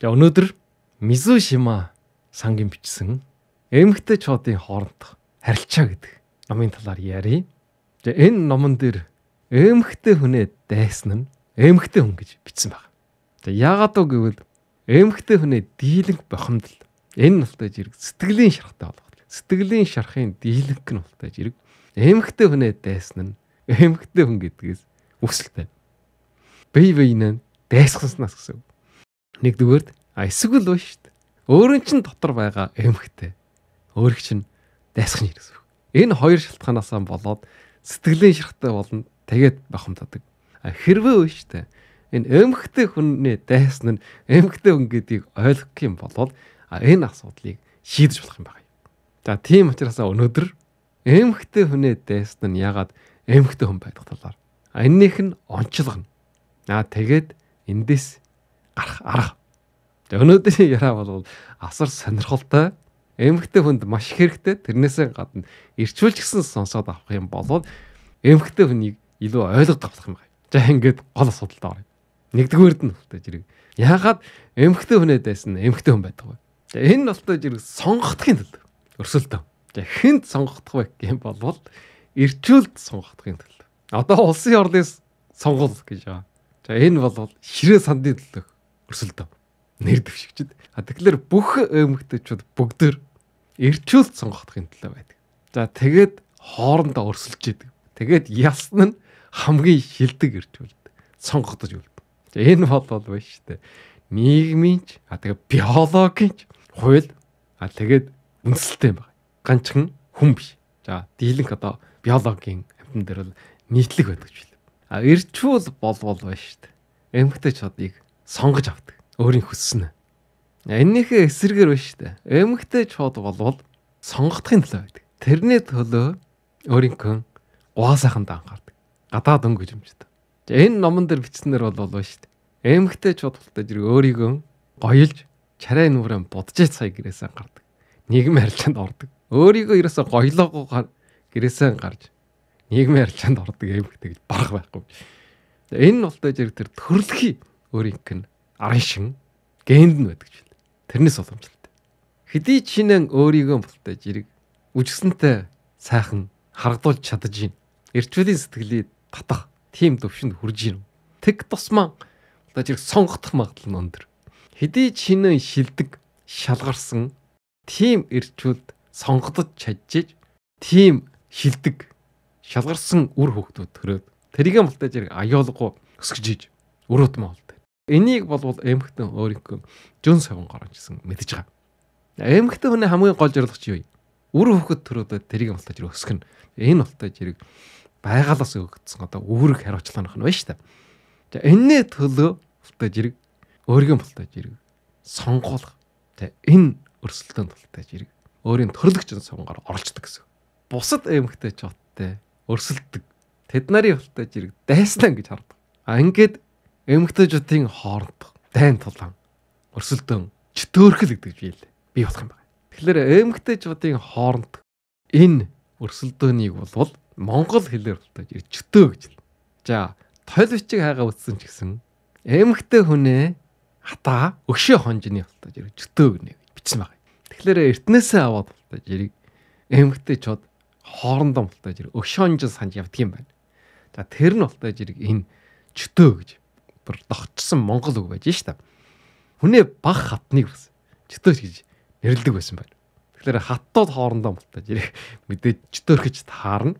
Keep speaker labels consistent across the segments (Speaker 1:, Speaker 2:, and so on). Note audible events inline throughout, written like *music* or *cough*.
Speaker 1: За өнөөдөр Мизушима сангийн бичсэн эмэгтэй чуудын хоорондох харилцаа гэдэг номын талаар ярий. За энэ номон дээр эмэгтэй хүнээ дайсан нь эмэгтэй хүн гэж бичсэн байна. За яагаад вэ гэвэл эмэгтэй хүнээ дийлэнх бохимдол энэ нултаж ирэг сэтгэлийн шарахтай болгох. Сэтгэлийн шарахын дийлэнх нь нултаж ирэг эмэгтэй хүнээ дайсан нь эмэгтэй хүн гэдгээс үсэлтэй. Бэй бэйнэн дайсхаснаас гэсэн. Нэгдүгээрд а эсвэл уу шүү дээ. Өөрөн чинь дотор байгаа эмхтэй. Өөрөх чинь дайсах нь хэрэгсв. Энэ хоёр шалтгаанаас болоод сэтгэлийн ширхтээ болно. Тэгээд бахамтдаг. А хэрвээ үү шүү дээ. Энэ эмхтэй хүнний дайсан нь эмхтэй хүн гэдгийг ойлгох юм болоод энэ асуудлыг шийдэж болох юм байна. За тийм учраас өнөөдөр эмхтэй хүнээ дайсан нь ягаад эмхтэй хүн байдаг талаар. А эннийх нь онцлог нь. Аа тэгээд эндээс гарах арга. Тэгээ өнөөдрийн *laughs* яраа бол асар сонирхолтой эмгтэй хүнд маш хэрэгтэй тэрнээсээ гадна ирчүүлж гисэн сонсоод авах юм бол эмгтэй хүнийг илүү ойлгож авах юм байна. За ингээд гол асуудалд оръё. Нэгдүгээрд нь хөтөж ирэг. Яагаад эмгтэй хүнээ дайсан эмгтэй хүн байдаг вэ? Тэгээ энэ болтож ирэг сонгохдгийн төлөв өрсөлдөө. За хүнд сонгохдох вэ гэм бол ирчүүлд сонгохдгийн төлөв. Одоо улсын орлын сонгол гэж байна. За энэ бол ширээ сандын төлөв өрсөлдөв. Нэр дэвшигчд. А тэгэхээр бүх эмэгтэйчүүд бүгдээр эрчүүлд сонгохдохын төлөө байдаг. За тэгээд хоорондоо өрсөлдөж идэг. Тэгээд ялсан нь хамгийн шилдэг эрчүүлд сонгогдож үлдэн. За энэ бол бол байж штэ. Нийгмийнч а тэгээд биологийнч хууль а тэгээд үндэслэлтэй байна. Ганцхан хүн биш. За дийлэнх одоо биологийн амьтан дээр бол нийтлэг байдаг ч билээ. А эрчүүл бол бол байна штэ. Эмэгтэй чадыг сонгож авдаг. Өөрийн хүссэн. Эннийхээ эсэргээр биш үү? Эмэгтэй чууд болвол сонгохдохын төлөө байдаг. Тэрний төлөө өөрийнхөө угаасайханд анхаардаг. Гадаад өнгөж юмждаг. Энэ номон дээр бичснээр бол болов шүү дээ. Эмэгтэй чууд болтой зэрэг өөрийгөө гоёлж чарай нүрэн будж цай гэрээсээ гардаг. Нийгэм харилцаанд ордог. Өөрийгөө ерөөсө гоёлоогоо гэрээсээ гарч нийгэм харилцаанд ордог эмэгтэй гэж барах байхгүй. Энэ болтой зэрэг тэр төрөлхий өөрийнх нь арын шин генд нь байдаг ч байна. Тэрнээс уламжлалтай. Хэдий чинэн өөрийгөө болтой жирэг үжигсэнтэй сайхан харгадуулж чадаж гин. Ирчвэлийн сэтгэлийг татах тийм төвшөнд хүрж гин. Тэг тусмаа одоо жирэг сонгох магадлал нь өндөр. Хэдий чинэн шилдэг шалгарсан тийм ирчүүд сонгодож чадчихж тийм шилдэг шалгарсан үр хөвгтүүд төрөөд тэрийг юм болтой зэрэг аюулгүй өсгөж ийж өрөөтмө болтой. Энийг болвол эмхтэн өөрийнхөө жөн савн гарч гэсэн мэдэж байгаа. Эмхтэн хүний хамгийн гол зорилго чи юу вэ? Үр хөхөд төрөөдөө тэрийг болтаж ирэх өсгөн. Энэ болтаж ирэх байгалаас өгөгдсөн одоо үүрэг хариуцлаанах нь байна шүү дээ. За энэ төлөө болтаж ирэх өөрийн болтаж ирэх сонгох. Тэ энэ өрсөлдөөн болтаж ирэх өөрийн төрлөгч сонгоор оролцдог гэсэн. Бусад эмхтэй ч оттой өрсөлдөг. Тэд нарын болтаж ирэх дайснаа гэж хардаг. А ингээд эмэгтэйчүүдийн хооронд дайн тулан өрсөлдөөн чөтөөрхөл гэдэг зүйл бий болох юм байна. Тэгэхээр эмэгтэйчүүдийн хооронд энэ өрсөлдөөнийг бол монгол хэлээр болтож ирчтөө гэж хэлнэ. За, тойл бичиг хайгаа утсан ч гэсэн эмэгтэй хүнээ хата өгшөө хонжны болтож ирчтөө гэнэ гэж бичсэн байна. Тэгэхээр эртнээсээ аваад болтож ирэг эмэгтэй чод хоорондоо болтож ирэг өгшөө хонжн санд явдаг юм байна. За, тэр нь болтож ирэг энэ чөтөө гэж хэлбэр тогтсон монгол үг байж ш та. Хүнээ баг хатныг бас чөтөөрч гэж нэрлдэг байсан байна. Тэгэхээр хаттууд хоорондоо мутаж ирэх мэдээж чөтөөрхөж таарна.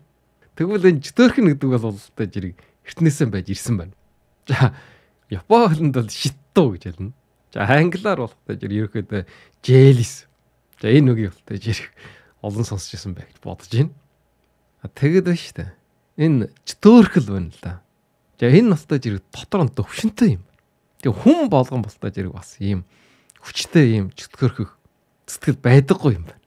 Speaker 1: Тэгвэл энэ чөтөөрхөн гэдэг бол ултай жирэг эртнээсээ байж ирсэн байна. За Япон хэлэнд бол шиттуу гэж хэлнэ. За англиар бол тааж ерөөхдөө jellies. За энэ үгийг бол тааж ирэх олон сонсч ирсэн байх гэж бодож байна. А тэгэд байна шүү дээ. Энэ төөрхөл байна л да. Тэгээ энэ настай зэрэг дотор нь төвшөнтэй юм. Тэгээ хүн болгон болтой зэрэг бас ийм хүчтэй ийм чөтгөрхөх сэтгэл байдаггүй юм байна.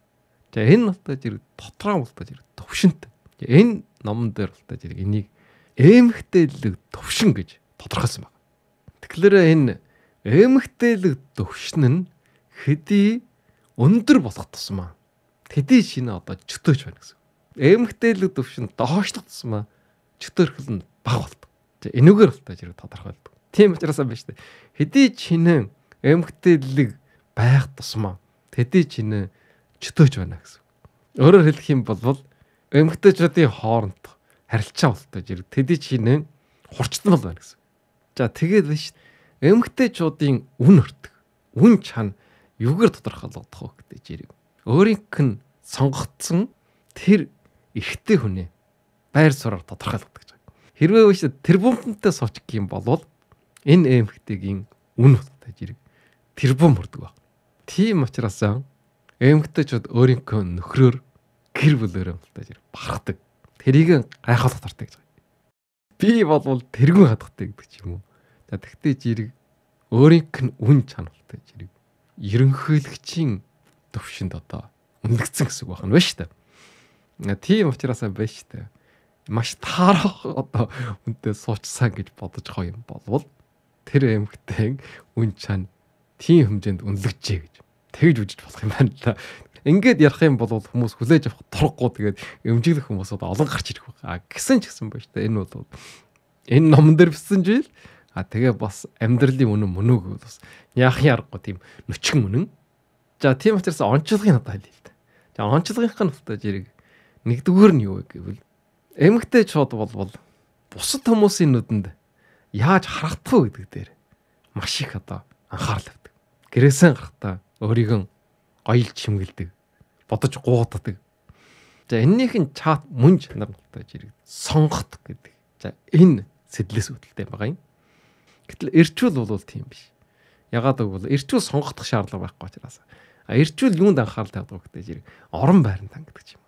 Speaker 1: Тэгээ энэ настай зэрэг дотроо болтой зэрэг төвшөнтэй. Тэгээ энэ номон дээр болтой зэрэг энийг эмхтэлэг төвшин гэж тодорхойлсон байна. Тэгэхээр энэ эмхтэлэг төвшин нь хэдий өндөр болох тусам аа тэдий шинэ одоо чөтөөч байна гэсэн. Эмхтэлэг төвшин доошдох тусам аа чөтөрхөл нь баг болдог энүүгээр болтой зэрэг тодорхой байдаг. Тийм учраас байна шүү дээ. Хэдий чинээ эмгтэлэг байх тусмаа хэдий чинээ чөтөөж байна гэсэн. Өөрөөр хэлэх юм бол эмгтээчүүдийн хооронд харилцаа болтой зэрэг тэдий чинээ хурцтан бол байна гэсэн. За тэгээд биш эмгтээчүүдийн үн өртөг. Үн чана юугаар тодорхойлогдох вэ гэдэг зэрэг. Өөрийнх нь сонгогдсон тэр эрэгтэй хүнээ байр сураар тодорхойлгодог. Хэрвээ биш тэр бүмтэй сууч гин болвол энэ эмхтэйгийн үн бодтаж ирэг. Тэр бүм мөрдөг баг. Тийм учраас эмхтэйчүүд өөрийнхөө нөхрөөр гэр бүлээрээ бодтаж ирэг. Барахдаг. Тэрийг гайхалт тартдаг гэж. Би болвол тэргүй хадгадаг гэдэг ч юм уу. За тэгтээ жирэг өөрийнх нь үн чанартай жирэг. Ерөнхийлөгчийн төвшөнд одоо үнэлэгдсэн гэсэн үг байна шүү дээ. Тийм учраас байна шүү дээ э, маш таарах одоо үнтэй суучсан гэж бодож хоо юм болвол тэр эмгтэн үн чань тийм хэмжээнд үнэлэгжээ гэж тэгж үжиж болох юм байна л да. Ингээд ярих юм бол хүмүүс хүлээж авах дурггүй тэгээд эмжиглэх хүмүүс одоо олон гарч ирэх байна. Гэсэн ч гэсэн байна шүү дээ. Энэ бол энэ номон дээр бичсэн жийл а тэгээ бас амьдралын үнэн мөнөөг бас яах ярахгүй тийм нүчгэн үнэн. За тийм учраас онцлогийн одоо хэлээ л дээ. За онцлогийнх нь утаж ирэг нэгдүгээр нь юу вэ гэвэл эмгтэй чууд болвол бусад хүмүүсийн нүдэнд яаж харагдах вэ гэдэг дээр маш их одоо анхаарал тавьдаг. Гэрээсээ гарахтаа өөрийгөө гоёл чимгэлдэг, бодож гууддаг. За эннийх нь чат мөн чанар болтой жирэг сонгох гэдэг. За энэ сэтлээс үүдэлтэй байгаа юм. Гэтэл эрчүүл бол тийм биш. Ягаад гэвэл эрчүүл сонгох шаардлага байхгүй учраас. А эрчүүл юунд анхаарал тавьдаг вэ гэдэг жирэг орон байранд ан гэдэг юм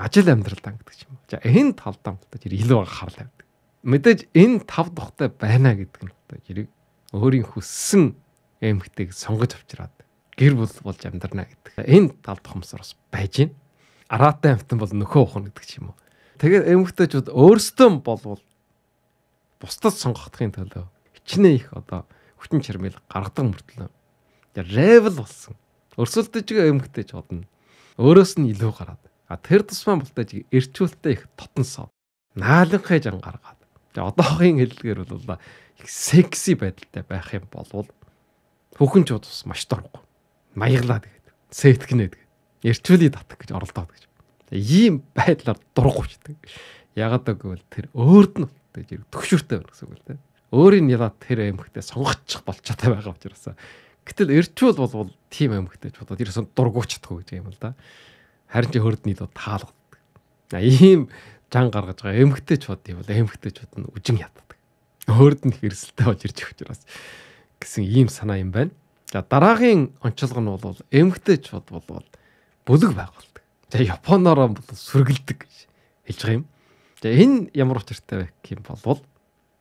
Speaker 1: ажил амьдрал дан гэдэг юм. За энэ тал дамтад хэрэг илүү анхаарал тавьдаг. Мэдээж энэ тав тухтай байна гэдэг нь хэрэг өөрийн хүссэн эмгтэйг сонгож авчираад гэр бүл болж амьдрна гэдэг. Энэ тал тухмсор бас байж гин. Араатай амтан бол нөхөө ухна гэдэг ч юм уу. Тэгээд эмгтэйчүүд өөрсдөө болвол бусдад сонгохдохын төлөө хичнээн их одоо хүчин чармил гаргадаг мөртлөө ревел болсон. Өрсөлдөж эмгтэйч одно. Өөрөөс нь илүү гараад А тэр тусмаа бултаж эрчүүлтэй их тотонсоо. Наалынхаа жан гаргаад. Тэгээ одоогийн хэллэгээр бол их секси байдалтай байх юм болвол хөхөн ч удас маш дурггүй. Маяглаад тэгээд сэтгэнэ тэгээд эрчүүлий татах гэж оролдоод гэж. Ийм байдлаар дурггүй ч гэдэг. Ягаад гэвэл тэр өөрт нь тэгж хэрэг төгшөртэй байна гэсэн үг л дээ. Өөрийн ялаа тэр эмхтэй сонгочих болчихтой байгаа учраас. Гэтэл эрчүүл бол тийм эмхтэй ч бодоод ерөөсөн дургуй чадахгүй гэж юм л да. Харин ч хөрдний л таалгадаг. А ийм жан гаргаж байгаа эмгтэй чууд юм бол эмгтэй чууд нь үжин яддаг. Хөрд нь хэрсэлтэй болж ирж байгаа учраас гэсэн ийм санаа юм байна. За дараагийн онцлог нь бол эмгтэй чууд бол бүлэг байгуулдаг. За японоор бол сүргэлдэг гэж хэлж байгаа юм. За энэ ямар учиртай вэ гэх юм бол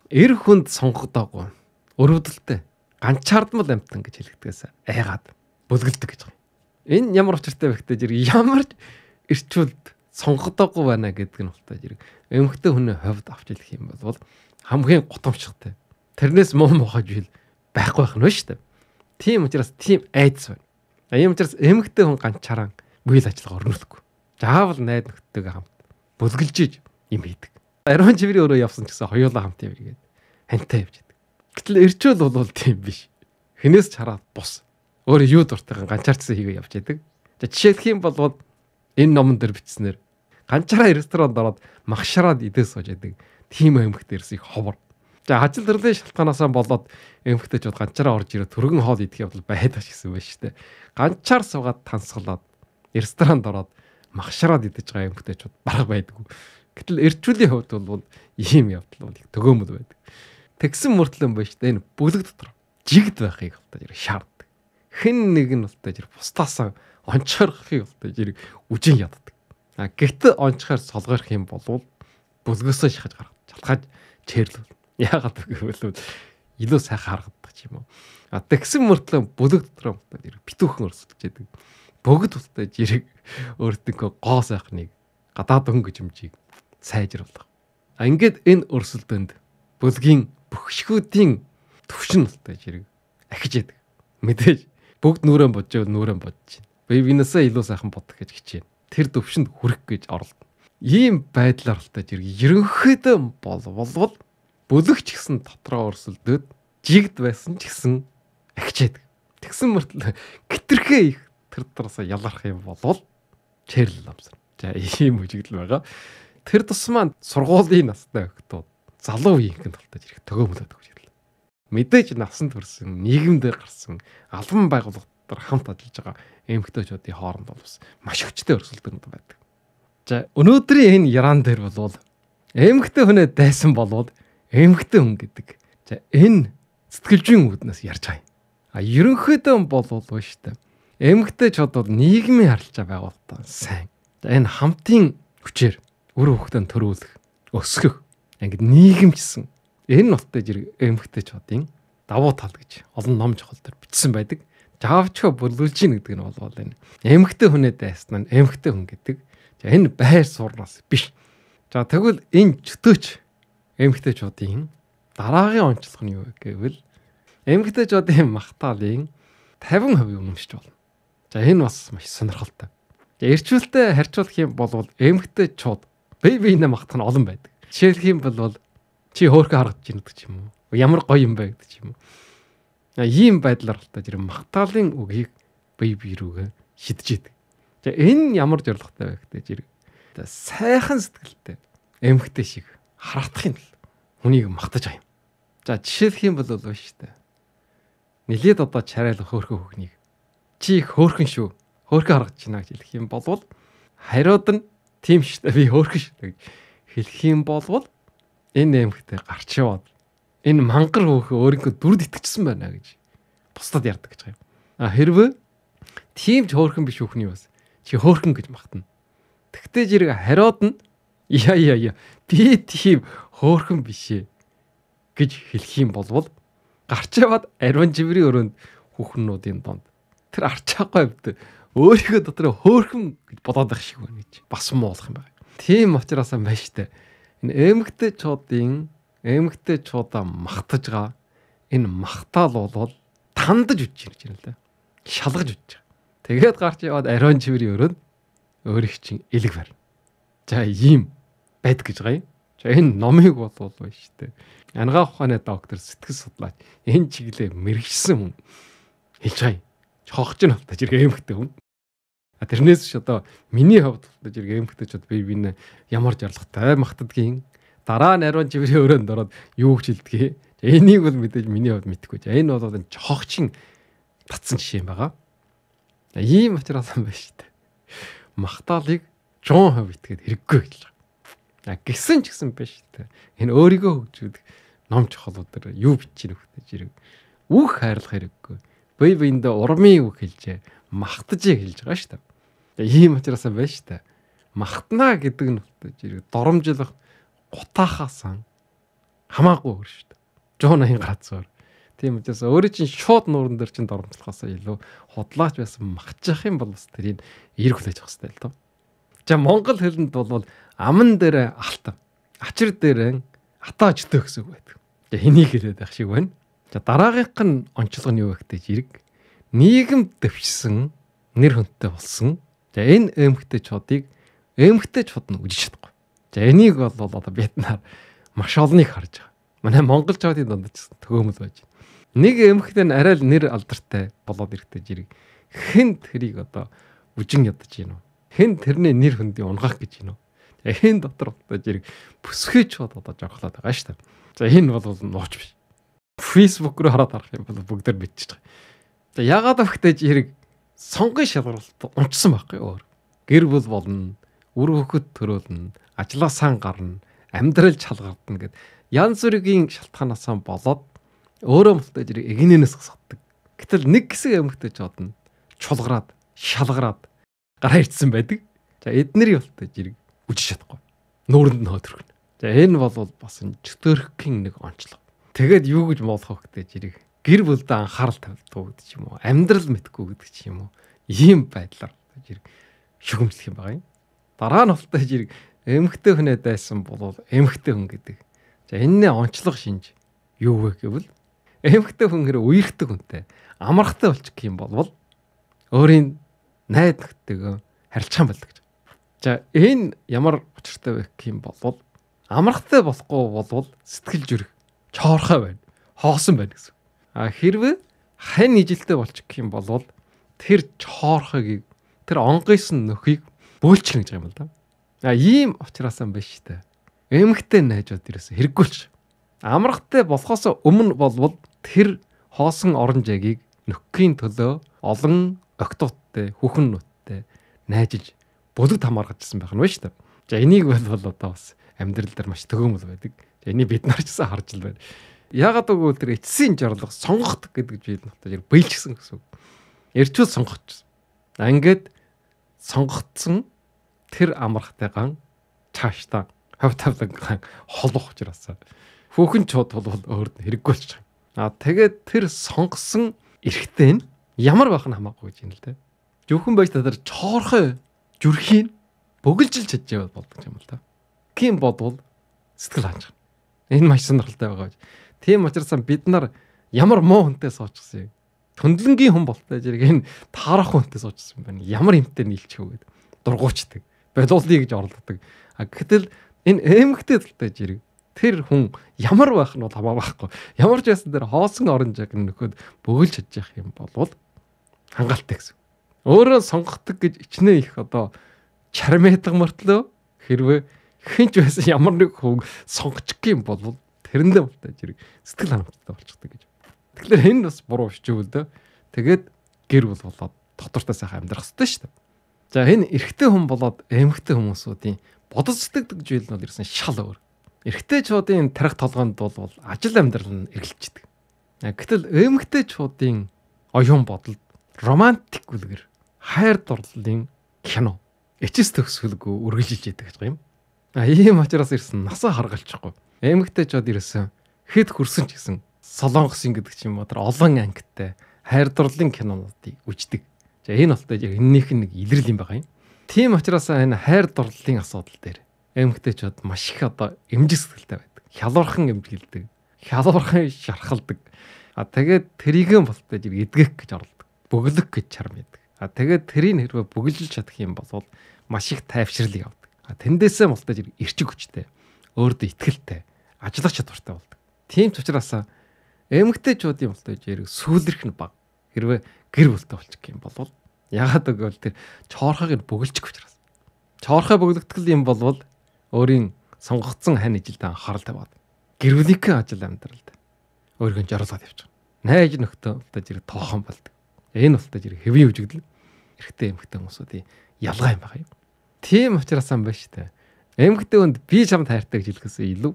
Speaker 1: эр хүнд сонгогдоогүй. Өрөвдөлтэй ганчаардмал амтан гэж хэлэгдгээс айгаад бүлгэлдэг гэж байна. Энэ ямар учиртай вэ гэдэг зэрэг ямар ирчүүлд сонгодоогүй байна гэдэг нь болтой зэрэг эмхтэй хүний хувьд авч хэлэх юм бол хамгийн гутамшигтай. Тэрнээс муу мохож ил байхгүй байх нь ба шүү дээ. Тийм учраас тийм айдас байна. Ийм учраас эмхтэй хүн ганцаараа үйл ажиллагаа өрнөхгүй. Заавал найд нөхдөйгээ хамт бүлгэлж иж юм хийдэг. Ариун чивэрийн өрөө явсан ч гэсэн хоёулаа хамт юм хийгээд хантай явж байдаг. Гэтэл эрчүүл бол тийм биш. Хинээс чараад бус. Өөр юу дуртай ганцаарчсан хийгээ явж яадаг. Жишээлх юм бол энэ номон дээр бичснээр ганцаараа ресторанд ороод махшараад идээс сууж яадаг. Тийм эмхт дээрс их ховор. За ажил төрлийн шалтгаанаас болоод эмхтэйчүүд ганцаараа орж ирээ түргэн хоол идэх явдал байдаг гэсэн байна шүү дээ. Ганцаар суугаад тансглаад ресторанд ороод махшараад идэж байгаа эмхтэйчүүд бараг байдгүй. Гэтэл эрчүүлийн хувьд бол ийм явдал бол их төгөөмөл байдаг. Тэгсэн мөртлөн байна шүү дээ. Энэ бүлэг дотор жигд байхыг хавтаж шаард хэн нэг нь болтой зэрэг бусдаасаа онцгорхыг болтой зэрэг үжин яддаг. А гэт онцгор солгорх юм бол бүлгөөсөө шахаж гаргаж жалхаж чэрлв. Яагаад гэвэл илүү сайхан харагддаг юм уу? А тэгсэн мөртлөө бүлэг дотор болтой зэрэг битүүхэн өрсөлдөж яадаг. Богд болтой зэрэг өөртөө гоо сайхныг гадаад өнгөж хэмжийг сайжруулах. А ингээд энэ өрсөлдөнд бүлгийн бөхшгүүдийн төвшин болтой зэрэг ахиж яадаг. Мэдээж Бүгд нүрэн бодж байгаа нүрэн бодож байна. Бивинасаа илүү сайхан бодох гэж хичээнэ. Тэр төвшөнд хүрэх гэж оролдоно. Ийм байдлаар болтой ерөнхийдөө болвол бүлэгч гэсэн дотроо өрсөлдөд жигд байсан ч гэсэн агчээд. Тэгсэн мөртлөө гитрхээ их тэр дараасаа ялгарх юм болвол чэрл амсар. За ийм үжигдэл байгаа. Тэр тус маань сургуулийн настай охтууд залуу үеийнхэн талтай зэрэг төгөөмлөд гэж мэдээж навсан төрсэн нийгэмд гарсан албан байгууллага дотор хамт ажиллаж байгаа эмэгтэйчүүдийн хооронд бол бас маш өвчтэй өрсөлдөнд байдаг. За өнөөдрийн энэ яран дээр бол эмэгтэй хүнээ дайсан болвол эмэгтэй хүн гэдэг. За энэ сэтгэлжийн үүднээс ярьж байгаа юм. А ерөнхийдөө болвол биш үү? Эмэгтэй чод бол нийгмийн харилцаа байгуулалтаа сайн. За энэ хамтын хүчээр үр хөвгтөн төрүүлэх, өсгөх, ингээд нийгэмжсэн Энэ ноттой жирэг эмхтэй чуудын давуу тал гэж олон ном жохол төр бичсэн байдаг. Жавчо бүлүүлж гин гэдэг нь бол энэ. Эмхтэй хүнээ дайснаа эмхтэй хүн гэдэг. За энэ байр суурнаас биш. За тэгвэл энэ чөтөөч эмхтэй чуудын дараагийн онцлог нь юу гэвэл эмхтэй чуудын махтаалын 50% өмнөж болно. За энэ бас маш сонирхолтой. Эрчүүлтэй харьцуулах юм бол эмхтэй чууд бие биенээ махтах нь олон байдаг. Жишээлх юм бол Чи хөөхө харагдаж байна гэдэг ч юм уу. Ямар гоё юм бэ гэдэг ч юм уу. Ийм байдлаар л та жирийн магтаалын үгийг бэйби рүүгээ шидэж идэг. Тэгээ энэ ямар зоригтой вэ гэдэг жирэг. Сайхан сэтгэлтэй эмхтэй шиг харахдах юм л хүнийг магтаж байгаа юм. За жишээлх юм бол л байна шүү дээ. Нилээд одоо чарайл хөөхө хөхнийг чи хөөхөн шүү. Хөөхө харагдаж байна гэж хэлэх юм болвол хариуд нь тийм шүү дээ. Би хөөхөн шүү дээ. Хэлэх юм болвол энэ эмхтэй гарч яваад энэ мангар хөөх өөрийнхөө дүрд итгэжсэн байна гэж бусдад ярьдаг гэж байгаа. А хэрвээ тийм ч хөөрхөн биш үхний бас чи хөөрхөн гэж магтана. Тэгтээ зэрэг хариод нь яа яа яа би тийм хөөрхөн биш ээ гэж хэлэх юм болвол гарч яваад ариун живрийн өрөөнд хүүхнүүдийн донд тэр арчаагүй бит өөрийнхөө дотор хөөрхөн гэж бодоод байх шиг байна гэж бас муулах юм байна. Тийм учраас маш таа энэ эмгтэй чуудын эмгтэй чуудаа магтаж байгаа энэ магтаал болвол тандаж үдж гэж юм л да. Шалгаж үдж байгаа. Тэгээд гарч яваад ариун чивэр өрөөнд өөрийг чинь элэг барь. За ийм байд гэж гай. За энэ номыг болвол байна шүү дээ. Ангаа ухааны доктор сэтгэл судлаач энэ чиглэлээр мэрэгсэн хүн хэлж гай. Хохож нь автаж ирэх эмхтэй хүн. Тэрнээс ч одоо миний хувьд одоо жиргээ эмхтэйч одоо би би ямар жаргалтай магтдгийн дараа нь ариун живрийн өрөөнд ороод юу хжилдгийг энийг бол мэдээж миний хувьд мэдэхгүй. Энэ бол энэ чогчин татсан жишээ юм байгаа. Ийм материал юм байна шүү дээ. Магтаалыг 100% итгээд хэрэггүй гэж байна. Гэсэн ч гэсэн биш шүү дээ. Энэ өөрийгөө хөгжүүлэх ном чохолууд төр юу бичиж нүхтэй зэрэг үг хайрлах хэрэггүй. Бэй бэндээ урмын үг хэлжээ, магтажээ хэлж байгаа шүү дээ. Тэгээ ийм учраас байж та. Махтана гэдэг нь ирэх доромжлох гутаахаасан хамаагүй өөр шүү дээ. Жон 80 градусаар. Тийм учраас өөрөө чинь шууд нуурын дээр чинь доромжлохоос илүү худлаач байсан махчих юм бол бас тэрийг эрг хүлээж авах хэрэгтэй л дөө. За Монгол хэлэнд бол аман дээр алтан, ачир дээр атаач дөө гэсэн үг байдаг. Тэгээ хэнийг хэлээд байх шиг байна. За дараагийнх нь онцлог нь юу вэ гэдэг жирэг нийгэм дэвшсэн нэр хүндтэй болсон За энэ эмхтэй чуудыг эмхтэй чууд нь үжиж чадахгүй. За энийг бол одоо Вьетнам маш олныг харж байгаа. Манай монгол чуудын донд ч төгөөмөл байж байна. Нэг эмхтэй нь арай л нэр алдартай болоод ирэхтэй зэрэг хэн тэрийг одоо бүжин ядаж гин үү? Хэн тэрний нэр хөндийн унгаах гэж гин үү? Хэн дотор одоо зэрэг бүсгэж чууд одоо жонхлоод байгаа шүү дээ. За энэ бол нууч биш. Facebook руу хараад харах юм бол бүгдэр бичиж байгаа. За ягаад өгтэй зэрэг сонгон шалгуулт унцсан байхгүй өөр. Гэр бүл болно, үр хөхөд төрүүлнэ, ажлаа сан гарна, амьдрал чалгардна гэд янз бүрийн шалтгаанаас болоод өөрөө мултаж ирэх эгнээс гсгддаг. Гэтэл нэг хэсэг эмгтэй жодно. Чулгараад, шалгараад гараа ирдсэн байдаг. За эднэрийн мултаж ирэх үжиж чадахгүй. Нүүрэнд нь хөдөрхөн. За энэ бол бас чөтөрхийн нэг онцлог. Тэгээд юу гэж молох вэ гэдэг жирийг гэр бүлдээ анхаарал тавьдаг гэдэг юм уу? Амьдрал мэдгүй гэдэг ч юм уу? Ийм байдлаар зэрэг шүгэмжлэх юм байгаа юм. Дараа нь болтой зэрэг эмхтэй хүнээ дайсан бол эмхтэй хүн гэдэг. За энэ нь онцлог шинж юу вэ гэвэл эмхтэй хүн хэрэг үерхтэй хүнтэй амархтай болчих юм бол өөрийн найд нөхдөйгөө харилцаан болдог гэж. За энэ ямар учиртай байх юм бол амархтай болохгүй бол сэтгэл зүрх чоорхой байна. Хоосон байна гэсэн хэрвээ хань ижилтэй болчих юм бол тэр чоорхыг тэр онгойсон нөхийг бөөлчих гэж юм л да. А ийм ухраас юм биш үү? Эмхтэй найжууд ерөөсө хэрэггүйч. Амрахтай болохоос өмнө болвол тэр хоосон оранжагийг нөхгийн төлөө олон октоттой, хүүхэн нуттай найжиж бүлэг тамааргажсэн байх нь вэ шүү дээ. За энийг бол одоо бас амьдрал дээр маш төгөөмөл байдаг. За энийг бид нар ч гэсэн харж л байна. Ягаад гэвэл тэр эцсийн жорлох сонгохт гэдэг жийл нотож яг бэлчсэн гэсэн үг. Эрчүүл сонгогч. А ингээд сонгогдсон тэр амрахтайгаан цаашдаа хав тавлагаан холох учраас хүүхэн чууд бол өөрд нь хэрэггүй ч. А тэгээд тэр сонгосон эрэгтэй нь ямар байх нь хамаагүй гэж юм л дээ. Зөвхөн байж та тэр чоорхой зүрхийн бөгөлжилж чадчихвал болдог юм л да. Ким бодвол сэтгэл ханж. Энэ маш сонирхолтой байгаа гэж. Тийм учраас бид нар ямар муу хүнтэй суучихсан юм. Хөндлөнгийн хүн болтой зэрэг энэ таарах хүнтэй суучихсан юм байна. Ямар юмтэй нийлчихв гээд дургуучдаг. Болиулъя гэж оролддог. А гэтэл энэ эмхтэй талтай зэрэг тэр хүн ямар байх нь бол хамаа байхгүй. Ямар ч байсан дээр хоосон орон жаг нөхөд бөглж чадчих юм болвол хангалттай гэсэн. Өөрөө сонгохдаг гэж ичнэ их одоо чармэтг мөртлөө хэрвээ хинч байсан ямар нэг хүн сонгочих юм болвол тэрэндээ бултаж хэрэг сэтгэл хангалттай болчихдаг гэж. Тэгэхээр энэ бас буруу биш үү лөө. Тэгээд гэр бол болоод доктортой сайхан амьдрах хэрэгтэй шүү дээ. За энэ эрэгтэй хүн болоод эмэгтэй хүмүүсүүдийн бодож сэтгэдэг зүйл нь бол ерсэн шал өөр. Эрэгтэй чуудын тарих толгоонд бол ажил амьдрал нь эргэлждэг. Гэтэл эмэгтэй чуудын оюун бодолд романтик үлгэр, хайр дурлалын кино, эчис төгсгөлгүй үргэлжилж яддаг гэж юм. А ийм учраас ирсэн насаа харгалчихгүй. Эмэгтэй ч бод ерөөсөн хэд хүрсэн ч гэсэн солонгосын гэдэг чинь бодор олон ангиттай хайрдварлын кинонуудыг үздэг. За энэ болтой яг эннийх нэг илрэл юм байгаа юм. Тийм учраас энэ хайрдварлын асуудал дээр эмэгтэйчүүд маш их одоо эмжис сэтгэлтэй байдаг. Хялуурхан эмжилдэг. Хялуурхан шархалдаг. А тэгээд тэрийг нь болтой жив эдгэх гэж оролдог. Бөглөх гэж чарм яд. А тэгээд тэрийг хэрвээ бөглөж чадах юм бол маш их тайвшрал явдаг. А тэндээсээ болтой жив эрчиг хүчтэй, өөртөө ихтгэлтэй ажиллах чадвартай болдог. Тийм ч учраас эмгтээчүүдийн болтой жирэг сүүлрэх нь баг. Хэрвээ гэр бүлтэй болчих юм бол ягаад гэвэл тэр чоорхог нь бөглөж учраас. Чоорхой бөглөгдөх юм бол өөрийн сонгогдсон хань ижилдээ анхаарал тавиад гэр бүлийнхээ ажил амьдралд өөрийгөө жорлоод явж байгаа. Найж нөхдөө болтой зэрэг тоохон болдог. Энэ болтой зэрэг хэвийн үжигдэл эрэгтэй эмэгтэй хүмүүсүүдийн ялгаа юм байна. Тийм учраас ам байна шүү дээ. Эмэгтэй хүнд би чамд хайртай гэж хэлэхээс илүү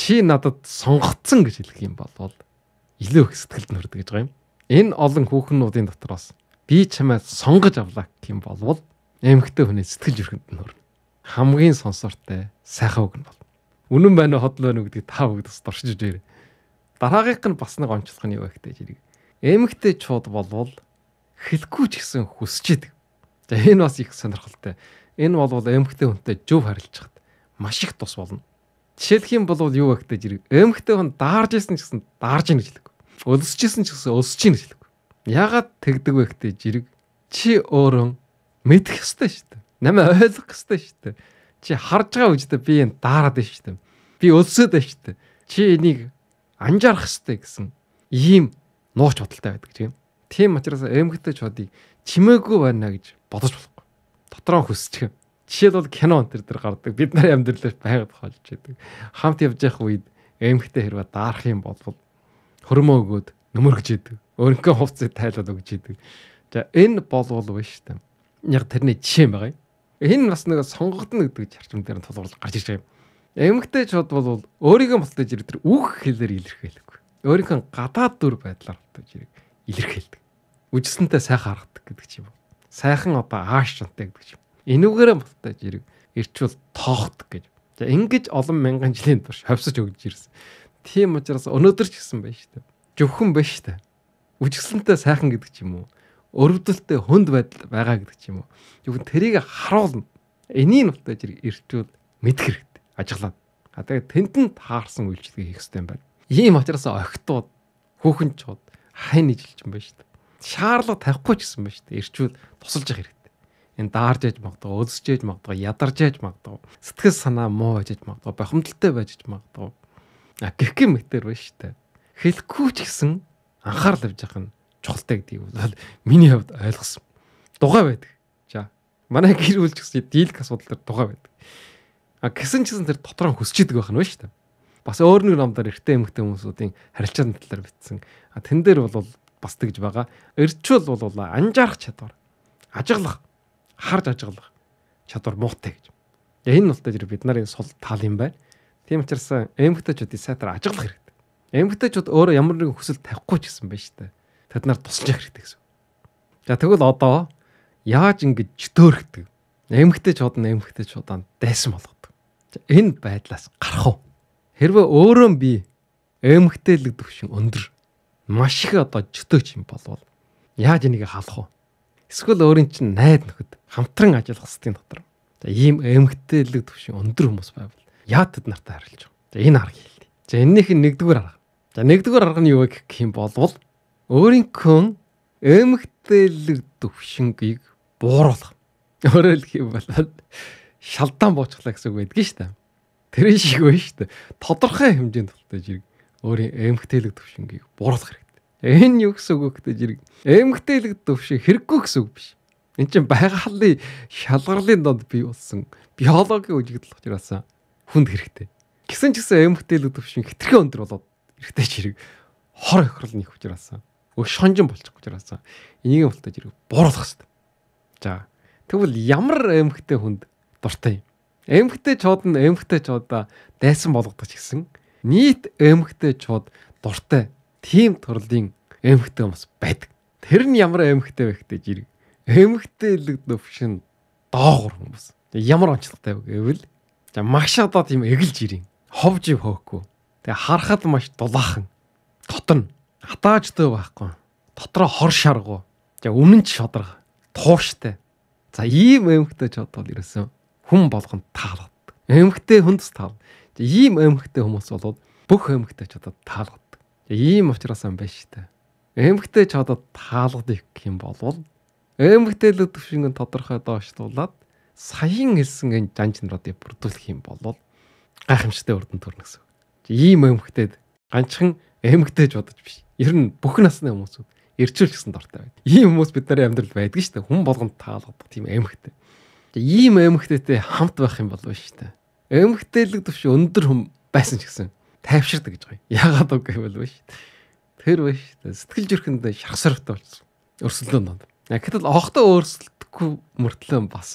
Speaker 1: чи надад сонгоцсон гэж хэлэх юм бол илүү их сэтгэлд нүрдэг гэж байгаа юм. Энэ олон хүүхнүүдийн дотроос би чамайг сонгож авлаа гэх юм бол эмэгтэй хүний сэтгэл зүрхэнд нүр. Хамгийн сонсортой сайхан үг нь бол үнэн байна уу хот байна уу гэдэг та бүгд бас дуршиж ирээ. Дараагийнх нь бас нэг онцлог нь юу вэ гэдэг чинь эмэгтэй чууд болвол хэлэхгүй ч гэсэн хүсчээд. За энэ бас их сонирхолтой. Энэ бол эмэгтэй хүнтэй зөв харилцахад маш их тус болно. Жишээлх юм бол юу вэ гэж хэрэг. Эмхтэй хүн даарж исэн ч гэсэн даарж ийн гэж хэлэхгүй. Өлсөж исэн ч гэсэн өлсөж ийн гэж хэлэхгүй. Ягаад тэгдэг вэ гэж жирэг. Чи өөрөө мэдэх ёстой шүү дээ. Намайг ойлгох ёстой шүү дээ. Чи харж байгаа үедээ би энэ даарад байна шүү дээ. Би өлсөд байна шүү дээ. Чи энийг анжаарах ёстой гэсэн ийм нууц бодолтой байдаг тийм. Тийм учраас эмгэгтэй чуудыг чимээгүй байна гэж бодож болохгүй. Дотроо хөсчих. Жишээлбэл кинон төр төр гардаг. Бид нар амьдралаар байгаад холж яадаг. Хамт явж явах үед эмхтэй хэрвээ даарах юм бол хөрмөө өгөөд нөмөргөж яадаг. Өөрөнгөө хувцсыг тайлбар өгж яадаг. За энэ болвол биш үү? Яг тэрний жишээ юм байгаа юм. Энэ бас нэг сонгогдно гэдэг зарчим дээр нь тулгуурлаж гарч ирж байгаа юм. Эмэгтэй чууд бол өөрийгөө мултаж ирэх тэр үг хэлээр илэрхийлэхгүй. Өөрийнхөө гадаад дүр байдлаар мултаж ирэх илэрхийлдэг. Үжсэнтэй сайхан харагддаг гэдэг юм. Сайхан одоо ааш чантай гэдэг юм. Энүүгээрээ баттай жирэг ирчүүл тоохт гэж. За ингэж олон мянган жилийн турш хавсаж өгж ирсэн. Тийм учраас өнөөдөр ч гэсэн байна шүү дээ. Зөвхөн байна шүү дээ. Үжигсэнтэй сайхан гэдэг ч юм уу? Өрөвдөлттэй хүнд байдал байгаа гэдэг ч юм уу? Зөвхөн тэрийг харуулна. Энийг баттай жирэг ирчүүл мэдэх хэрэгтэй. Ажиглаа. А тэгээ тэнд нь таарсан үйлчлэгээ хийх хэрэгтэй юм байна. Ийм учраас огтуд хүүхэн чууд хайн ижилж юм байна шүү дээ. Шаарлаг тавихгүй ч гэсэн байна шүү дээ. Ирчүүл тусалж явах хэрэгтэй энэ даарж яж магадгүй, өлсөж яж магадгүй, ядарж яж магадгүй. Сэтгэл санаа муу яж магадгүй, бохимдолтой байж яж магадгүй. А гэх юм хэтэр байна штэ. Хэлэхгүй ч гэсэн анхаарал авч явах нь чухалтай гэдгийг бол миний хувьд ойлгосон. Дугаа байдаг. За. Манай гэр бүл ч гэсэн дийлэх асуудал дээр дугаа байдаг. А гэсэн ч гэсэн тэр дотроо хөсчихэд байх нь байна штэ. Бас өөр нэг номдоор эртний эмэгтэй хүмүүсийн харилцааны талаар бичсэн. А тэн дээр бол бас тэгж байгаа. Ирчүүл бол анжаарах чадвар, ажиглах, харж ажиглах чадвар муутай гэж. Энэ нь болтой бид нарын сул тал юм байна. Тийм учраас э, эмгтэчүүд сайтар ажиглах хэрэгтэй. Эмгтэчүүд өөрөө ямар нэгэн хүсэл тавихгүй ч гэсэн байж таа. Тэд нар тусалж явах хэрэгтэй гэсэн. За тэгвэл одоо яаж ингэж чөтөөрхдөг? Эмгтэй чууд нь эмгтэй чудаанд дайсан болгодог. Энэ байдлаас гарах уу? Хэрвээ өөрөө би эмгтэйлэг төвшин өндөр маш их одоо чөтөөч юм болвол яаж энийг халах уу? Эсвэл өөрийн чинь найд нөхөд хамтран ажиллах систем дотор. За ийм эмгтээлэг төвшин өндөр хүмүүс байвал яатад нартай харилцаж байгаа. За энэ арга хэлээ. За эннийх нь нэгдүгээр арга. За нэгдүгээр арга нь юу вэ гэх юм бол өөрийнхөө эмгтээлэг төвшингийг бууруулах. Өөрөөр хэлэх юм бол шалдаан буучлаа гэсэн үг байдгийн шүү дээ. Тэр шиг байна шүү дээ. Тодорхой хэмжээнд толтой зэрэг өөрийн эмгтээлэг төвшингийг бууруулах хэрэгтэй. Энэ юу гэсэн үг вэ гэдэг зэрэг эмгтээлэг төвшин хэрэггүй гэсэн үг биш. Эн чинь байгалийн шалгарлын донд бий болсон биологийн үжигдэл учраас хүнд хэрэгтэй. Гэсэн ч гэсэн ам хөтөл өдөвшин хитрхэн өндөр болоод хэрэгтэй ч хэрэг хор хохирол нэх учраас өг шонжин болчих учраас энийг юм болтаж хэрэг бууруулах хэрэгтэй. За тэгвэл ямар эмхтэй хүнд дуртай юм? Эмхтэй чууд нь эмхтэй чуудаа дайсан болгодог ч гэсэн нийт эмхтэй чууд дуртай тийм төрлийн эмхтэй хүмүүс байдаг. Тэр нь ямар эмхтэй байх гэж хэрэг эмгтэл өвшин доогор хүмүүс. Ямар онцлогтай вэ гэвэл за магшаадаа тийм эгэлж ирийн. Ховж хөөхгүй. Тэгээ харахад маш дулаахан. Тоторн. Хатаажтай байхгүй. Дотроо хор шаргу. За өмнө ч шодрог. Тууштай. За ийм эмгтэй ч бодвол ерөөсөн хүн болгонд таалагддаг. Эмгтэй хүнд таал. Ийм эмгтэй хүмүүс болоод бүх эмгтэй ч одоо таалагддаг. Ийм учраас юм байна шүү дээ. Эмгтэй ч одоо таалагдах юм болвол Эм бүтээлүүд төвшингэн тодорхой доошлуулад саяхан хэлсэн энэ жанчнаруудыг бүрдүүлэх юм бол гайхамшигтай үр дүн төрнө гэсэн. Ийм эмгтээд ганцхан эмгтээж бодож биш. Ер нь бүх насны хүмүүсүүд ирчүүл гэсэн дортой байд. Ийм хүмүүс бид нарын амьдрал байдаг шүү дээ. Хүн болгонд таалагддаг тийм эмгтээ. Ийм эмгтээтэй хамт байх юм болов шүү дээ. Эмгтээлэг төвш өндөр хүм байсан ч гэсэн тайвширдаг гэж гоё. Ягаад үг гэвэл биш. Тэр биш. Сэтгэл зүрхэндээ шахсарахтай болсон. Өрсөлдөөн донд. Яг хэтэл охтоо өөрсөлдөхгүй мөртлөө бас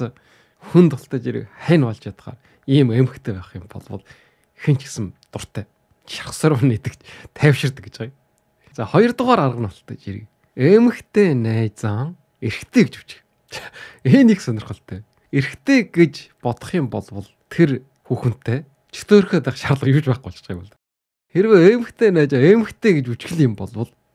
Speaker 1: хүн толтой зэрэг хань болж ядгаар ийм эмхтэй байх юм бол хэн ч гэсэн дуртай. Шахсарв нэгдэж тайвширдаг гэж байгаа. За хоёр дугаар арга нь болтой зэрэг эмхтэй найзан эрэгтэй гэж үчих. Энэ их сонирхолтой. Эрэгтэй гэж бодох юм бол тэр хүүхэнтэй чөтөрхөд байх шаардлага юуж байхгүй болчих юм бол. Хэрвээ эмхтэй найзаа эмхтэй гэж үчих юм бол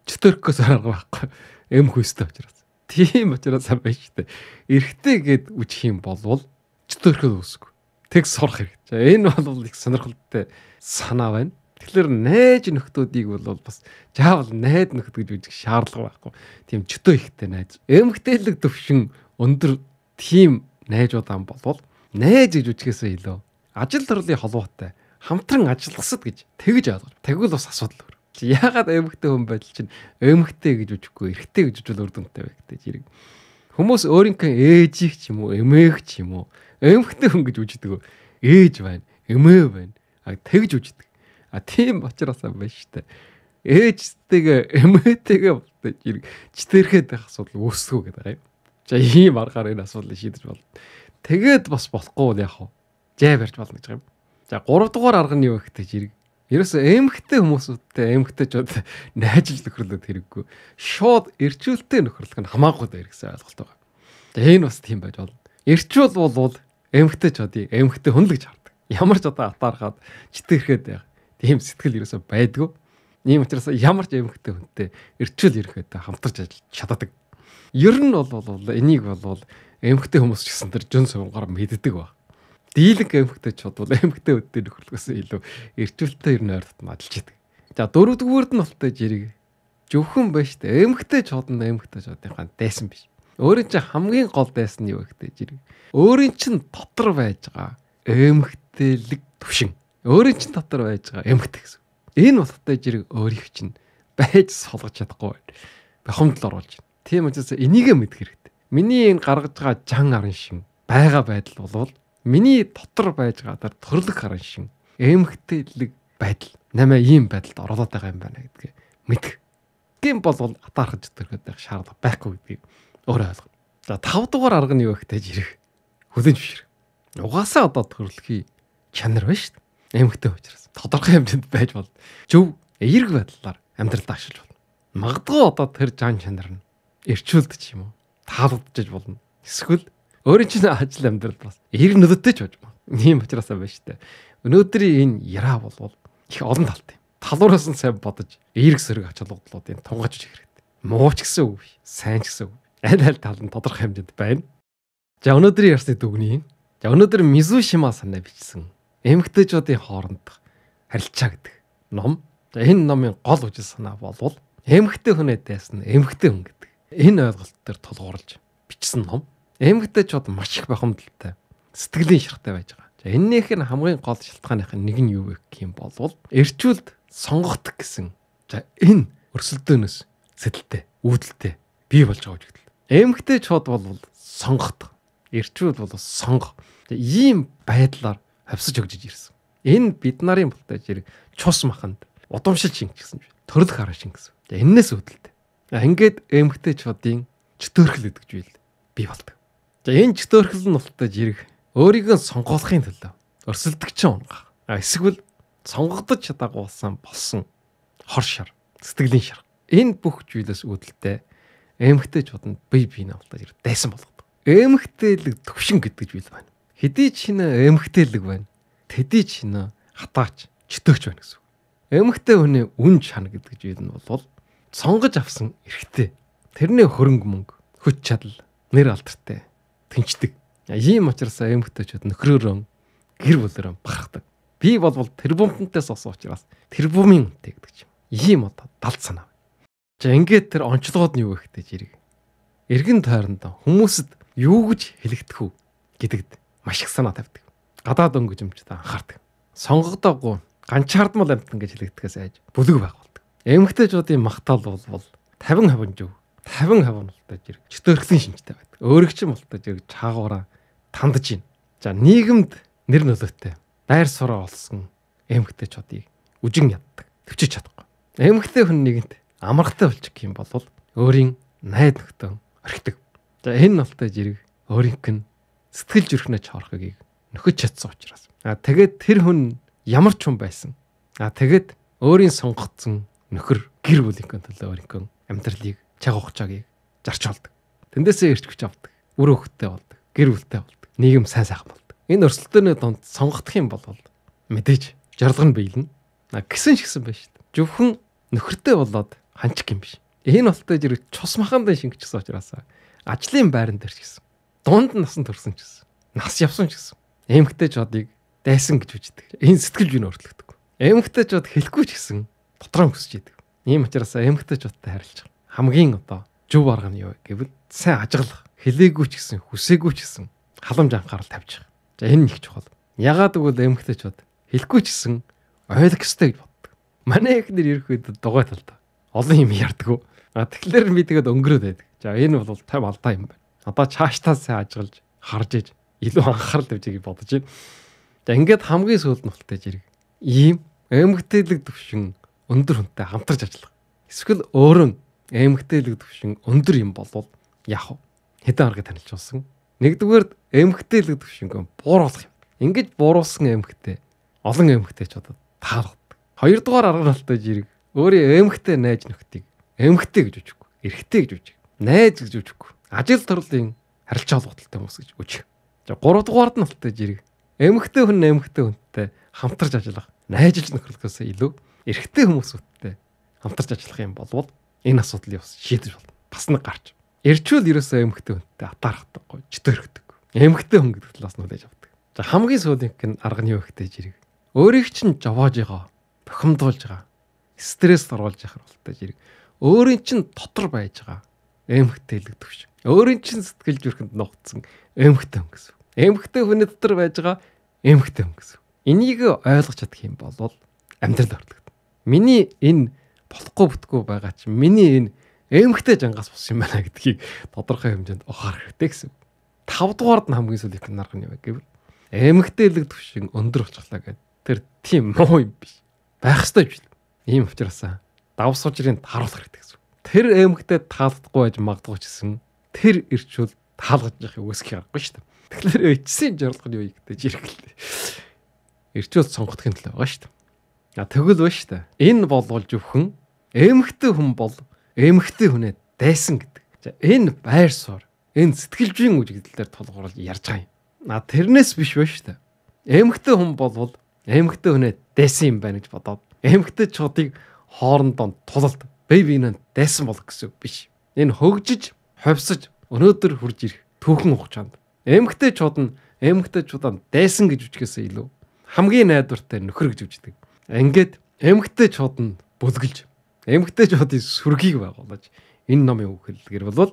Speaker 1: чөтөрхөхөөс арга байхгүй. Эмх өстэй учраас. Тийм учраас сайн байна шүү дээ. Эрэхтэй гээд үжих юм болвол чөтөрхөө үсгүй. Тэг сурах хэрэгтэй. За энэ бол их сонирхолтой санаа байна. Тэгэхээр найж нөхдүүдийг бол бас жаавал найд нөхд гэж үжих шаардлага байхгүй. Тийм чөтөө ихтэй найз. Эмгтээлэг төвшин өндөр тийм найж удаан болвол найз гэж үжихээсээ илүү ажил төрлийн холбоотой хамтран ажиллахсад гэж тэгж ойлгож. Тэгвэл бас асуудал өөр. Чи яагаад эмэгтэй хүн бодол чинь эмэгтэй гэж үжихгүй эрэгтэй гэж үжил үр дүнтэй байх гэдэг зэрэг. Хүмүүс өөрийнхөө ээжийг ч юм уу, эмээг ч юм уу эмэгтэй хүн гэж үжидэг. Ээж байна, эмээ байна. А тэгж үжидэг. А тийм учраас байна шүү дээ. Ээжтэйгээ эмээтэйгээ болтой зэрэг читэрхэд байх асуудал үүсгүү гэдэг юм. За ийм аргаар энэ асуудлыг шийдэж болно. Тэгээд бас болохгүй бол яах вэ? Жаа барьж болно гэж байгаа юм. За 3 дугаар арга нь юу гэхтэй зэрэг Ерөөсөө эмхтэй хүмүүстэй эмхтэй ч удаа найжл нөхрлөд хэрэггүй. Шууд эрчүүлтэй нөхрлөх нь хамаагүй даа гэсэн ойлголт байгаа. Тэгээ энэ бас тийм байж болно. Эрчүүл бол эмхтэй ч удаа эмхтэй хүн л гэж хардаг. Ямар ч удаа атаархаад читэрхэд байгаа. Тийм сэтгэл ерөөсөө байдгүй. Ийм учраас ямар ч эмхтэй хүнтэй эрчүүл ерөөхдөө хамтарч ажиллаж чаддаг. Ер нь бол энийг бол эмхтэй хүмүүс ч гэсэн тэр жин сувгаар мэддэг баг дийлэнх эмхтэй чудвал эмхтэй үдтэй нөхөрлөхөөс илүү эрчүүлтэй ер нь ойрдод мадалж идэг. За дөрөвдүгүүрд нь болтой жирэг. Зөвхөн ба штэ. Эмхтэй чууд нь эмхтэй чуудынхаа дайсан биш. Өөрийн чинь хамгийн гол дайсан нь юу гэхтэй жирэг. Өөрийн чинь дотор байж байгаа эмхтэлэг төвшин. Өөрийн чинь дотор байж байгаа эмхтэй гэсэн. Энэ болтой жирэг өөрийг чинь байж солгож чадахгүй байна. Бохомд л оруулж байна. Тийм учраас энийгэ мэдэх хэрэгтэй. Миний энэ гаргаж байгаа жан арын шин байгаа байдал болвол Миний дотор байж гадар төрлөг харан шин эмхтэлэг байдал намайг ийм байдалд оруулаад байгаа юм байна гэдгийг мэдэх. Гэм бол атаархаж төрөхөд байх шаардлага байхгүй гэдгийг өөрөө ойлгоно. За 5 дугаар арга нь юу вэ гэж ирэх. Хүлэн зөвшөөр. Угаасаа одоо төрөлхий чанар байна шүү дээ. Эмхтэй учраас тодорхой хэмжээнд байж бол зөв эерэг байдлаар амьдралдаа ашиглаж болно. Магадгүй одоо тэр жан чанар нь эрчүүлдэж юм уу? Таалагдчих болно. Эсвэл Өөрөө чинь ажил амьдрал бас хэрэг нөлөөтэй ч байж магадгүй. Ийм учраас байж тээ. Өнөөдрийн энэ яраа бол их олон талтай. Талуураас нь сайн бодож, эерэг сөрөг ач холбогдлуудыг тунгааж хэрэгтэй. Муу ч гэсэн үгүй, сайн ч гэсэн үгүй. Аль аль тал нь тодорхой хэмжээнд байна. За өнөөдрийн ярсны дүгнийн. За өнөөдөр Мизу Шима санаа бичсэн эмгтээчүүдийн хоорондох харилцаа гэдэг ном. За энэ номын гол үжил санаа болвол эмгтээ хүнээ дайсна эмгтээ хүн гэдэг. Энэ ойлголт төр тулгуурлаж бичсэн ном эмгтэй чууд маш их бахамдалтай сэтгэлийн шаргатай байж байгаа. За эннийх нь хамгийн гол шалтгааных нь нэг нь юу вэ гэх юм бол эрчүүлд сонгогдох гэсэн. За энэ өрсөлдөөнөөс сэтэлтэй, үүдэлтэй бий болж байгаа гэж хэлдэг. Эмгтэй чууд бол сонгогдох. Эрчүүл бол сонго. Ийм байдлаар хавсаж өгч ирсэн. Энэ бид нарын болтой зэрэг чус маханд удамшил шинг гэсэн чинь төрөл хараа шинг гэсэн. Эннээс үүдэлтэй. Ингээд эмгтэй чуудын чөтөрхөл гэдэг зүйл бий болдог. За энэ чөтөрхөл нь болтой жирэг. Өөрийгөө сонгоохын төлөө өрсөлдөгч унгаа. Эсвэл сонгогдож чадаагүй болсон болсон хор шар, сэтгэлийн шар. Энэ бүх зүйлээс үүдэлтэй эмхтэй чуданд бие биенээ болтой жирэг дайсан болгодог. Эмхтэйлэг төвшин гэдэг зүйл байна. Хэдий ч хинэ эмхтэйлэг байна. Тэдий ч хинэ хатаач, чөтөгч байна гэсэн. Эмхтэй хүний үн чана гэдэг зүйл нь бол сонгож авсан эрхтэй. Тэрний хөрөнгө мөнгө, хүч чадал, нэр алдартай тэнчдэг. Ийм учраас эмгтээчүүд нөхрөөрөө гэр бүлээрээ бахархдаг. Би бол бол тэр бүмтэнтээс осон учраас тэр бүмийн үнэтэй гэдэг юм. Ийм одоо талт санаа. За ингээд тэр онцлогоод нь юу гэх гэж ирэг. Иргэн тойронд хүмүүсэд юу гэж хэлэгдэх үү гэдэгт маш их санаа тавьдаг. Гадаад өнгөж юмчтай анхаардаг. Сонгогдоогүй ганчаардмал амтан гэж хэлэгдэхээс айж бүлэг байгуулдаг. Эмгтээчүүдийн магтаал бол 50 хавнжив 50 50 болтаж ирэх чөтөрсөн шинжтэй байдаг. Өөрөгчм болтаж ирэх чаагаараа тандж байна. За нийгэмд нэр нөлөөтэй байр сураа олсон эмгтэй чодыг үжин яддаг. Төвчөж чадахгүй. Эмгтэй хүн нэгэнд амархтай болчих юм бол өөрийн найд нөхдөн орхидог. За энэ нолтой жирэг өөрийнх нь сэтгэл зүрхнээ чорхогийг нөхөж чадсан учраас. А тэгээд тэр хүн ямар ч хүн байсан. А тэгээд өөрийн сонгогдсон нөхөр гэр бүлийнхээ төлөө өөрийнхөө амьдралыг цаг хугацааг зарч болдог. Тэндээсээ ирч хүч авдаг. Үр хөвгтэй болдог. Гэр бүлтэй болдог. Нийгэм сайн сайхан болдог. Энэ өрсөлдөөний донд сонгохдох юм бол мэдээж жарлог нь биелнэ. А гисэн ч гэсэн байж шүү дээ. Зөвхөн нөхөртэй болоод ханчих юм биш. Энэ болтой жир чус махандаа шингэчихсэн учраас ажлын байран дээр ч гэсэн дунд насан төрсөн ч гэсэн нас явсан ч гэсэн эмгтэй чодыг дайсан гэж үздэг. Энэ сэтгэл зүйн өөрчлөгдөв. Эмгтэй чод хэлэхгүй ч гэсэн дотроо хүсэж идэг. Ийм учраас эмгтэй чодтай харилцах хамгийн одоо зөв арга нь юу гэвэл сайн ажиглах. Хилээгүй ч гэсэн, хүсээгүй ч гэсэн халамж анхаарал тавьж байгаа. За энэ нэг чухал. Ягаад гэвэл эмгэгтэйчүүд хэлэхгүй ч гэсэн ойлгох ёстой гэж боддог. Манай их нэр ерөөхдөө дугай тал та. Олон юм ярьдаг. А тэгэхээр би тэгээд өнгөрөөд байдаг. За энэ бол тав алдаа юм байна. Одоо чааштай сайн ажиглаж, харж иж илүү анхаарал тавьж гэж бодож байна. За ингээд хамгийн сүүлд нь болтой зэрэг ийм эмгэгтэйлэг төвшин өндөр хүнтэй хамтарч ажиллах. Эсвэл өөрөө эмгтэл гэдэг шин өндөр юм болвол яах вэ? Хэдэн арга танилж уусан. Нэгдүгээр эмгтэл гэдэг шин бууруулах юм. Ингээд бууруулсан эмгтэй олон эмгтэй ч одоо таардаг. Хоёрдугаар арга нь алтай жирэг. Өөрийн эмгтэй найз нөхдийг эмгтэй гэж үжихгүй. Эрэгтэй гэж үжих. Найз гэж үжихгүй. Ажил төрлийн харилцаа холбоотой хүмүүс гэж үжих. Гуравдугаард нь алтай жирэг. Эмгтэй хүн эмгтэй хүнтэй хамтарч ажиллах. Найжилж нөхрөлөхөөс илүү эрэгтэй хүмүүстэй хамтарч ажиллах юм болвол энэ асуудал явс шийдэж болно. Бас нэг гарч. Ирчүүл ерөөсөө эмхтэй хүнтэй атаархдаггүй, чөтөрхдөг. Эмхтэй хүн гэдэг талаас нь үлээж авдаг. За хамгийн сүүлийнх нь арга нь юу ихтэй жирэг. Өөрийг чинь жовоож байгаа, бохимдуулж байгаа, стресст оруулж явах болтой жирэг. Өөрийн чинь дотор байж байгаа эмхтэй хэлэгдэх шиг. Өөрийн чинь сэтгэл зүрхэнд нугцсан эмхтэй хүн гэсэн. Эмхтэй хүний дотор байж байгаа эмхтэй хүн гэсэн. Энийг ойлгож чадах юм бол амьдрал орлогдно. Миний энэ болохгүй бүтггүй байгаа чинь миний энэ эмхтэй жангаас бус юм байна гэдгийг тодорхой хэмжээнд ухаар хэрэгтэй гэсэн. 5 дугаард нь хамгийн сүүлийн хэн арга нь юм бэ гэвэл эмхтэй элэг төвшин өндөр болчихлаа гэд. Тэр тийм муу юм биш. Байх ёстой юм. Ийм учраас давс сужрын харуулах хэрэгтэй гэсэн. Тэр эмхтэй таалдахгүй байж магадгүй ч гэсэн тэр ирчүүл таалгаж явах үгсхий аргагүй шүү дээ. Тэгэхээр ичсэн жорлох нь юу гэдэг жиргэлээ. Ирчүүл сонгохын төлөө байгаа шүү дээ. А тэгэл ба шүү дээ. Энэ болгуулж өвхөн эмхтэй хүн бол эмхтэй хүнээ дайсан гэдэг. За энэ байр суурь, энэ сэтгэлжийн үжигдлээр тулгуурлаж ярьж байгаа юм. А тэрнээс биш ба штэ. Эмхтэй хүн бол эмхтэй хүнээ дайсан юм байна гэж бодоод эмхтэй чуудыг хоорондоо тулалд бие биенээ дайсан бол гэсэн биш. Энэ хөгжиж, ховсож өнөөдөр хурж ирэх түүхэн хугацаанд эмхтэй чууд нь эмхтэй чуудаа дайсан гэж үжихээсээ илүү хамгийн найдвартай нөхөр гэж үждэг. Ингээд эмхтэй чууд нь бүлгэлж эмгтээчүүдийн сүргийг байгуулж энэ номын үг хэллэгэр бол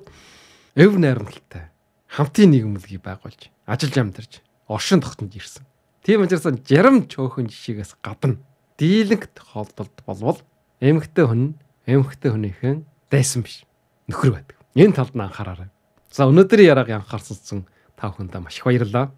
Speaker 1: эв найрамдалтай хамтын нийгэмлэгийг байгуулж ажиллаж амьдарч оршин тогтнод ирсэн. Тийм учраас жарим чөөхөн жишээгээс гадна дийлэнх тохиолдолд болвол эмгтээ хүн эмгтээ хүнийхэн дайсан биш нөхөр байдаг. Энэ талд нь анхаараарай. За өнөөдрийн яриагийн анхаарсан та бүхэндээ маш их баярлалаа.